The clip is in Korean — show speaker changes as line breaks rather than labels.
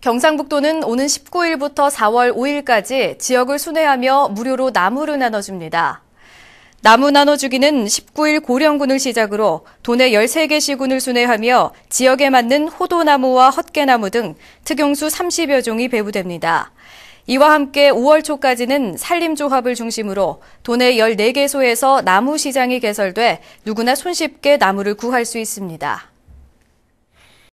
경상북도는 오는 19일부터 4월 5일까지 지역을 순회하며 무료로 나무를 나눠줍니다. 나무 나눠주기는 19일 고령군을 시작으로 도내 13개 시군을 순회하며 지역에 맞는 호도나무와 헛개나무 등 특용수 30여 종이 배부됩니다. 이와 함께 5월 초까지는 산림조합을 중심으로 도내 14개소에서 나무 시장이 개설돼 누구나 손쉽게 나무를 구할 수 있습니다.